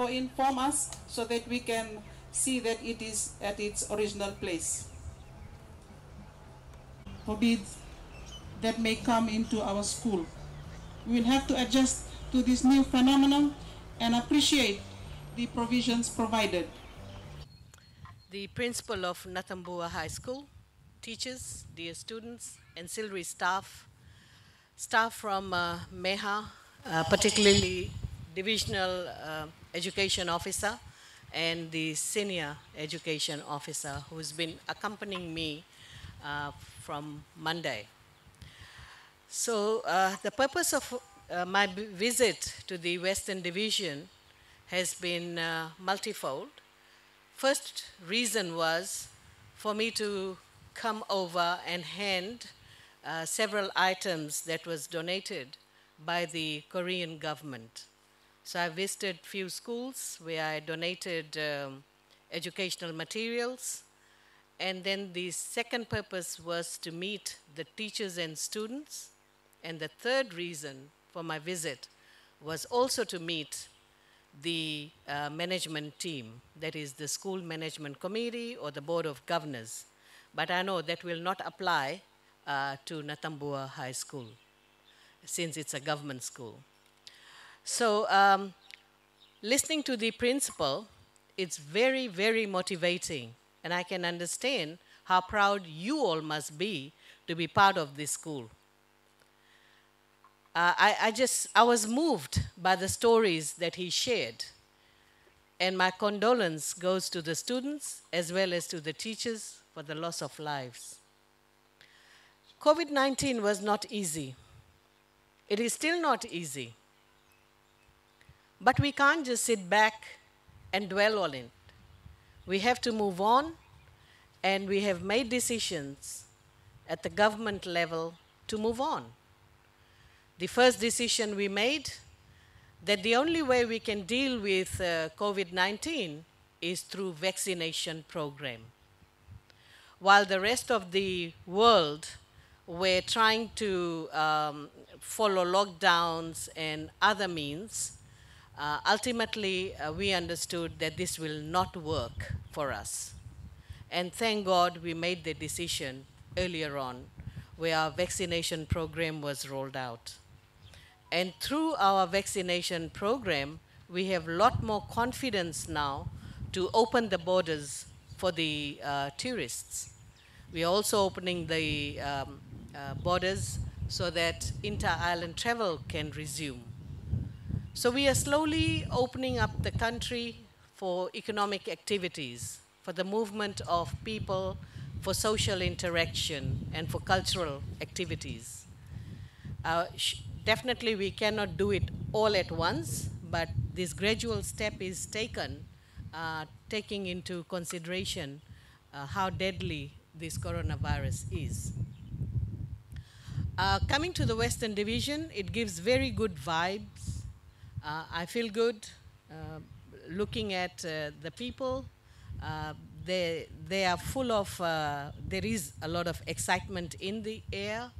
or inform us so that we can see that it is at its original place. Forbid that may come into our school. We will have to adjust to this new phenomenon and appreciate the provisions provided. The principal of Natambua High School, teachers, dear students, ancillary staff, staff from uh, MEHA, uh, particularly divisional uh, education officer and the senior education officer who's been accompanying me uh, from Monday. So uh, the purpose of uh, my visit to the Western Division has been uh, multifold. First reason was for me to come over and hand uh, several items that was donated by the Korean government. So I visited few schools where I donated um, educational materials. And then the second purpose was to meet the teachers and students. And the third reason for my visit was also to meet the uh, management team, that is the school management committee or the board of governors. But I know that will not apply uh, to Natambua High School since it's a government school. So um, listening to the principal, it's very, very motivating. And I can understand how proud you all must be to be part of this school. Uh, I, I just, I was moved by the stories that he shared. And my condolence goes to the students as well as to the teachers for the loss of lives. COVID 19 was not easy. It is still not easy. But we can't just sit back and dwell on it. We have to move on, and we have made decisions at the government level to move on. The first decision we made that the only way we can deal with uh, COVID-19 is through vaccination program. While the rest of the world were trying to um, follow lockdowns and other means, uh, ultimately uh, we understood that this will not work for us. And thank God we made the decision earlier on where our vaccination program was rolled out. And through our vaccination program, we have a lot more confidence now to open the borders for the uh, tourists. We are also opening the um, uh, borders so that inter-island travel can resume. So we are slowly opening up the country for economic activities, for the movement of people, for social interaction, and for cultural activities. Uh, definitely we cannot do it all at once, but this gradual step is taken, uh, taking into consideration uh, how deadly this coronavirus is. Uh, coming to the Western Division, it gives very good vibes uh, I feel good uh, looking at uh, the people. Uh, they, they are full of, uh, there is a lot of excitement in the air.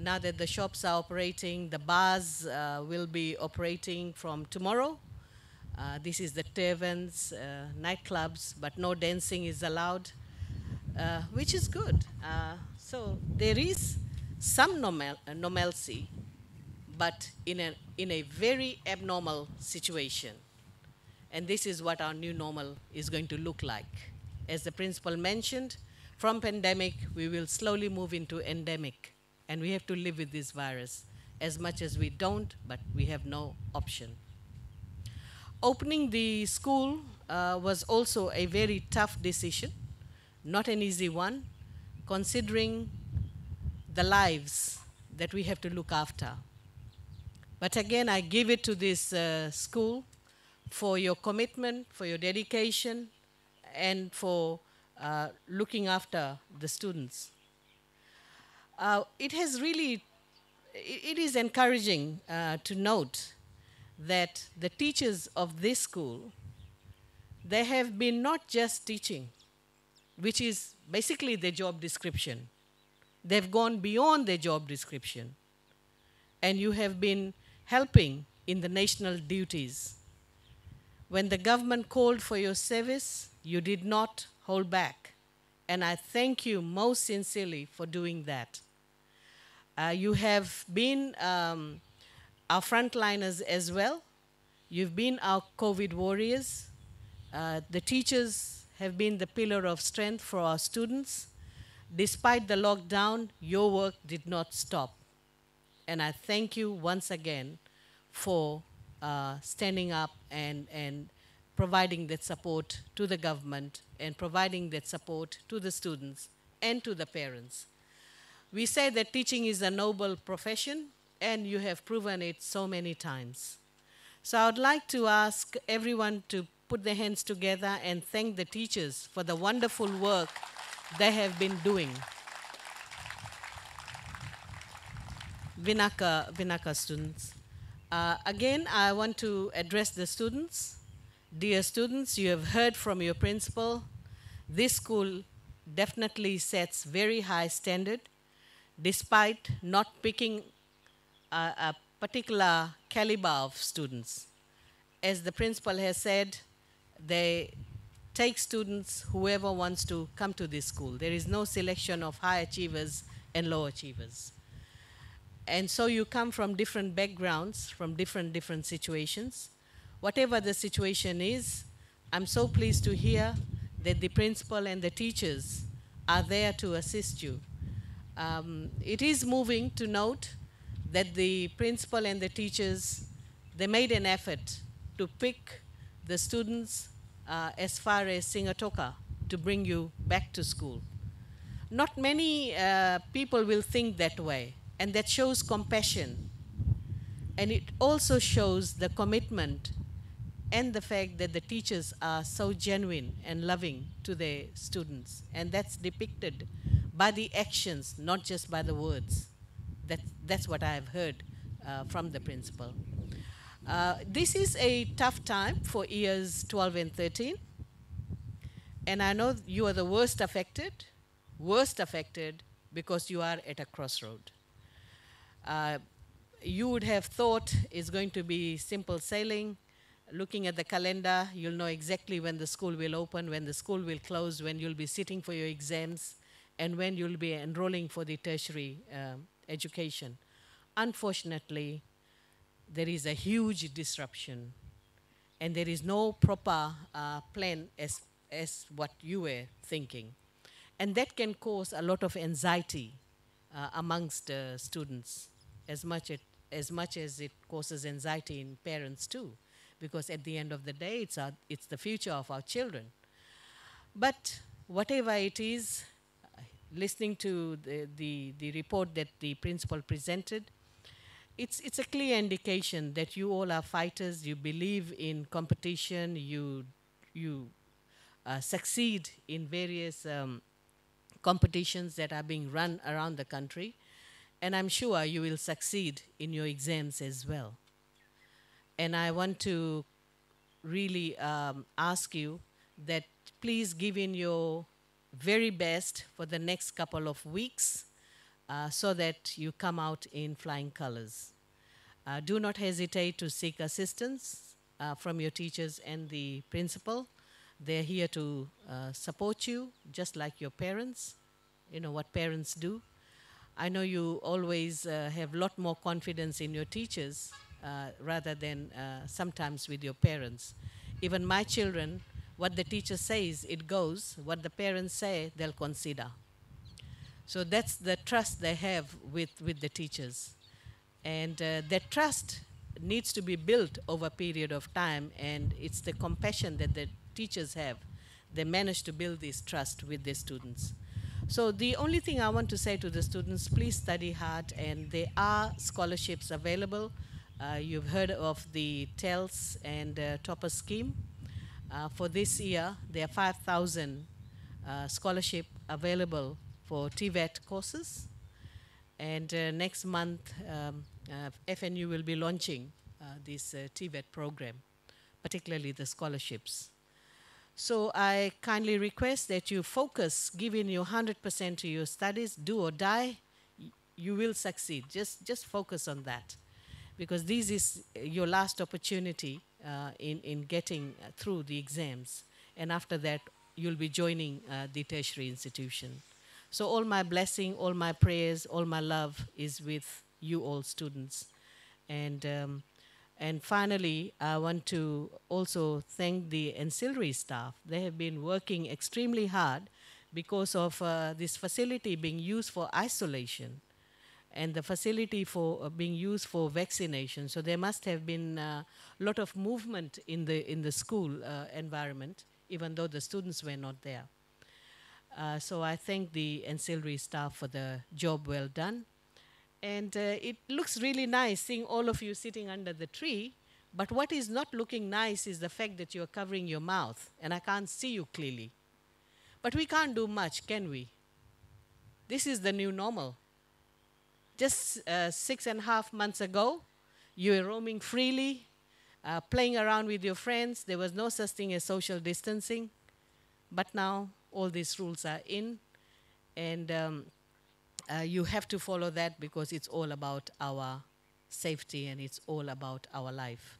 Now that the shops are operating, the bars uh, will be operating from tomorrow. this is the taverns, nightclubs, but no dancing is allowed, which is good. so there is some normal, normalcy but in a, in a very abnormal situation. And this is what our new normal is going to look like. As the principal mentioned, from pandemic, we will slowly move into endemic, and we have to live with this virus as much as we don't, but we have no option. Opening the school uh, was also a very tough decision, not an easy one, considering the lives that we have to look after but again, I give it to this uh, school for your commitment, for your dedication, and for uh, looking after the students. Uh, it has really, it is encouraging uh, to note that the teachers of this school, they have been not just teaching, which is basically their job description. They've gone beyond their job description. And you have been helping in the national duties. When the government called for your service, you did not hold back. And I thank you most sincerely for doing that. Uh, you have been um, our frontliners as well. You've been our COVID warriors. Uh, the teachers have been the pillar of strength for our students. Despite the lockdown, your work did not stop and I thank you once again for uh, standing up and, and providing that support to the government and providing that support to the students and to the parents. We say that teaching is a noble profession, and you have proven it so many times. So I would like to ask everyone to put their hands together and thank the teachers for the wonderful work they have been doing. Vinaka, Vinaka students. Uh, again, I want to address the students. Dear students, you have heard from your principal. This school definitely sets very high standard despite not picking a, a particular caliber of students. As the principal has said, they take students, whoever wants to come to this school. There is no selection of high achievers and low achievers and so you come from different backgrounds, from different different situations. Whatever the situation is, I'm so pleased to hear that the principal and the teachers are there to assist you. Um, it is moving to note that the principal and the teachers, they made an effort to pick the students uh, as far as Singatoka to bring you back to school. Not many uh, people will think that way and that shows compassion. And it also shows the commitment and the fact that the teachers are so genuine and loving to their students. And that's depicted by the actions, not just by the words. That, that's what I have heard uh, from the principal. Uh, this is a tough time for years 12 and 13. And I know you are the worst affected, worst affected because you are at a crossroad. Uh, you would have thought is going to be simple sailing. Looking at the calendar, you'll know exactly when the school will open, when the school will close, when you'll be sitting for your exams, and when you'll be enrolling for the tertiary uh, education. Unfortunately, there is a huge disruption, and there is no proper uh, plan as, as what you were thinking. And that can cause a lot of anxiety uh, amongst uh, students as much it, as much as it causes anxiety in parents too, because at the end of the day, it's our, it's the future of our children. But whatever it is, listening to the, the, the report that the principal presented, it's, it's a clear indication that you all are fighters, you believe in competition, you, you uh, succeed in various um, competitions that are being run around the country and I'm sure you will succeed in your exams as well. And I want to really um, ask you that please give in your very best for the next couple of weeks uh, so that you come out in flying colors. Uh, do not hesitate to seek assistance uh, from your teachers and the principal. They're here to uh, support you, just like your parents. You know what parents do. I know you always uh, have a lot more confidence in your teachers uh, rather than uh, sometimes with your parents. Even my children, what the teacher says, it goes. What the parents say, they'll consider. So that's the trust they have with, with the teachers. And uh, that trust needs to be built over a period of time, and it's the compassion that the teachers have. They manage to build this trust with their students. So the only thing I want to say to the students, please study hard, and there are scholarships available. Uh, you've heard of the TELS and uh, Topper scheme. Uh, for this year, there are 5,000 uh, scholarship available for TVET courses. And uh, next month, um, uh, FNU will be launching uh, this TVET program, particularly the scholarships. So I kindly request that you focus, giving you 100% to your studies, do or die, you will succeed. Just, just focus on that because this is uh, your last opportunity uh, in, in getting uh, through the exams. And after that, you'll be joining uh, the tertiary institution. So all my blessing, all my prayers, all my love is with you all students. And um, and finally, I want to also thank the ancillary staff. They have been working extremely hard because of uh, this facility being used for isolation and the facility for uh, being used for vaccination. So there must have been a uh, lot of movement in the, in the school uh, environment, even though the students were not there. Uh, so I thank the ancillary staff for the job well done. And uh, it looks really nice seeing all of you sitting under the tree, but what is not looking nice is the fact that you're covering your mouth and I can't see you clearly. But we can't do much, can we? This is the new normal. Just uh, six and a half months ago, you were roaming freely, uh, playing around with your friends. There was no such thing as social distancing. But now all these rules are in. And um, uh, you have to follow that because it's all about our safety and it's all about our life.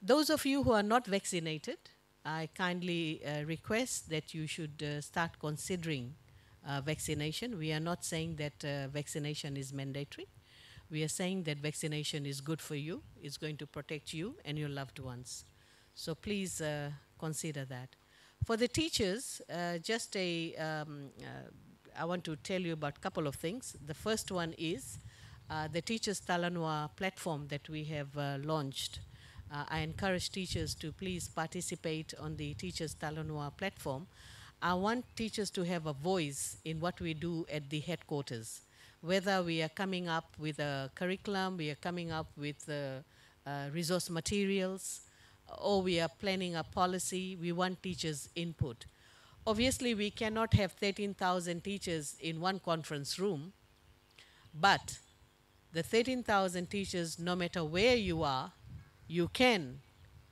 Those of you who are not vaccinated, I kindly uh, request that you should uh, start considering uh, vaccination. We are not saying that uh, vaccination is mandatory. We are saying that vaccination is good for you, it's going to protect you and your loved ones. So please uh, consider that. For the teachers, just a um, I want to tell you about a couple of things. The first one is uh, the Teachers Talanoa platform that we have uh, launched. Uh, I encourage teachers to please participate on the Teachers Talanoa platform. I want teachers to have a voice in what we do at the headquarters. Whether we are coming up with a curriculum, we are coming up with uh, resource materials, or we are planning a policy, we want teachers' input. Obviously, we cannot have 13,000 teachers in one conference room, but the 13,000 teachers, no matter where you are, you can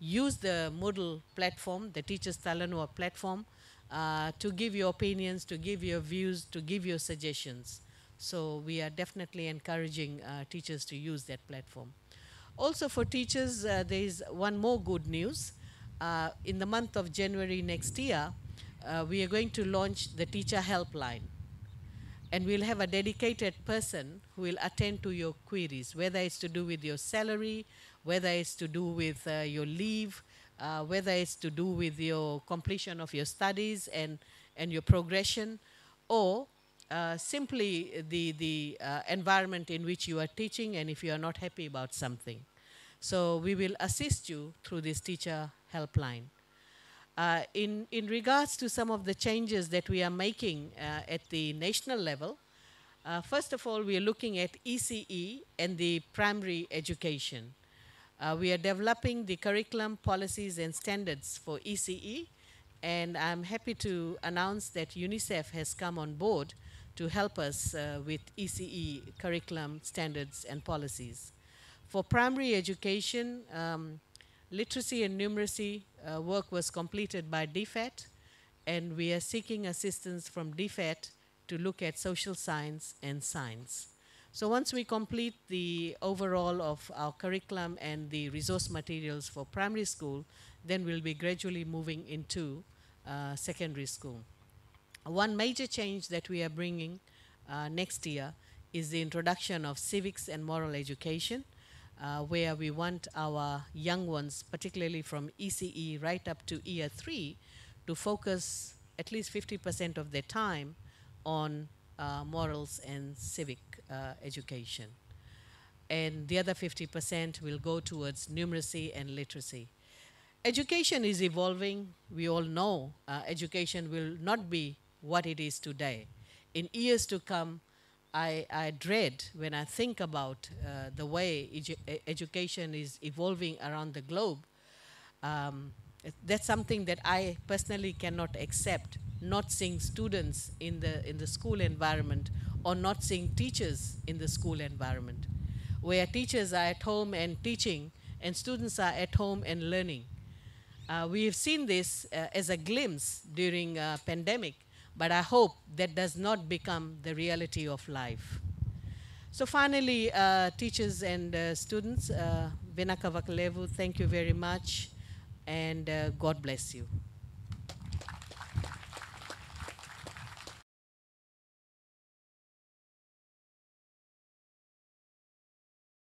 use the Moodle platform, the Teachers Talanoa platform, uh, to give your opinions, to give your views, to give your suggestions. So we are definitely encouraging uh, teachers to use that platform. Also for teachers, uh, there is one more good news. Uh, in the month of January next year, uh, we are going to launch the teacher helpline. And we'll have a dedicated person who will attend to your queries, whether it's to do with your salary, whether it's to do with uh, your leave, uh, whether it's to do with your completion of your studies and, and your progression, or uh, simply the, the uh, environment in which you are teaching and if you are not happy about something. So we will assist you through this teacher helpline. Uh, in, in regards to some of the changes that we are making uh, at the national level, uh, first of all, we are looking at ECE and the primary education. Uh, we are developing the curriculum policies and standards for ECE, and I'm happy to announce that UNICEF has come on board to help us uh, with ECE curriculum standards and policies. For primary education, um, literacy and numeracy uh, work was completed by DFAT, and we are seeking assistance from DFAT to look at social science and science. So once we complete the overall of our curriculum and the resource materials for primary school, then we'll be gradually moving into uh, secondary school. One major change that we are bringing uh, next year is the introduction of civics and moral education uh, where we want our young ones, particularly from ECE right up to year three, to focus at least 50% of their time on uh, morals and civic uh, education. And the other 50% will go towards numeracy and literacy. Education is evolving. We all know uh, education will not be what it is today. In years to come, I, I dread when I think about uh, the way edu education is evolving around the globe. Um, that's something that I personally cannot accept, not seeing students in the, in the school environment or not seeing teachers in the school environment, where teachers are at home and teaching and students are at home and learning. Uh, we have seen this uh, as a glimpse during uh, pandemic but I hope that does not become the reality of life. So finally, uh, teachers and uh, students, uh, Vakalevu, thank you very much, and uh, God bless you.